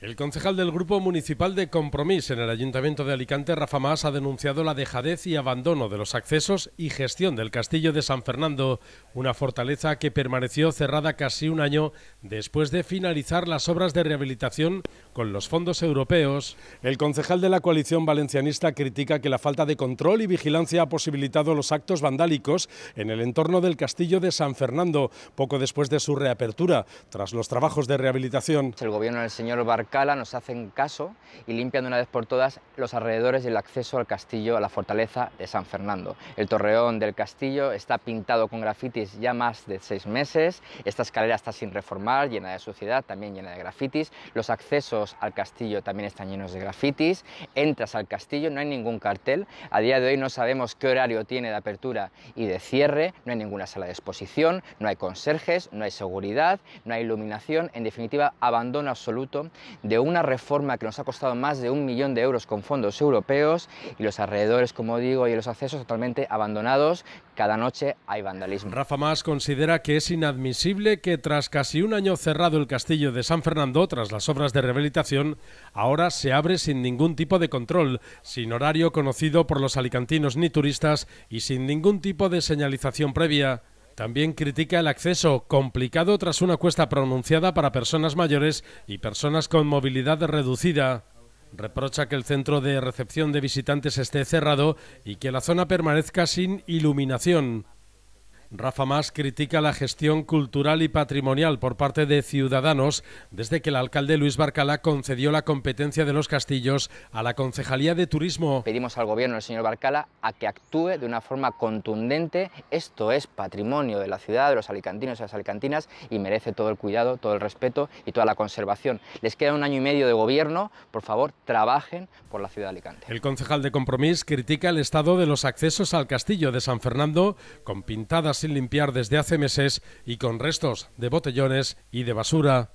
El concejal del Grupo Municipal de Compromís en el Ayuntamiento de Alicante, Rafa Más, ha denunciado la dejadez y abandono de los accesos y gestión del Castillo de San Fernando, una fortaleza que permaneció cerrada casi un año después de finalizar las obras de rehabilitación con los fondos europeos. El concejal de la coalición valencianista critica que la falta de control y vigilancia ha posibilitado los actos vandálicos en el entorno del castillo de San Fernando, poco después de su reapertura, tras los trabajos de rehabilitación. El gobierno del señor Barcala nos hace caso y limpia de una vez por todas los alrededores y el acceso al castillo, a la fortaleza de San Fernando. El torreón del castillo está pintado con grafitis ya más de seis meses, esta escalera está sin reformar, llena de suciedad, también llena de grafitis, los accesos al castillo también están llenos de grafitis. Entras al castillo, no hay ningún cartel. A día de hoy no sabemos qué horario tiene de apertura y de cierre. No hay ninguna sala de exposición, no hay conserjes, no hay seguridad, no hay iluminación. En definitiva, abandono absoluto de una reforma que nos ha costado más de un millón de euros con fondos europeos y los alrededores, como digo, y los accesos totalmente abandonados. Cada noche hay vandalismo. Rafa Más considera que es inadmisible que tras casi un año cerrado el castillo de San Fernando, tras las obras de ahora se abre sin ningún tipo de control, sin horario conocido por los alicantinos ni turistas y sin ningún tipo de señalización previa. También critica el acceso, complicado tras una cuesta pronunciada para personas mayores y personas con movilidad reducida. Reprocha que el centro de recepción de visitantes esté cerrado y que la zona permanezca sin iluminación. Rafa Más critica la gestión cultural y patrimonial por parte de Ciudadanos desde que el alcalde Luis Barcala concedió la competencia de los castillos a la Concejalía de Turismo. Pedimos al gobierno del señor Barcala a que actúe de una forma contundente. Esto es patrimonio de la ciudad, de los alicantinos y las alicantinas y merece todo el cuidado, todo el respeto y toda la conservación. Les queda un año y medio de gobierno. Por favor, trabajen por la ciudad de Alicante. El concejal de Compromís critica el estado de los accesos al castillo de San Fernando con pintadas sin limpiar desde hace meses y con restos de botellones y de basura.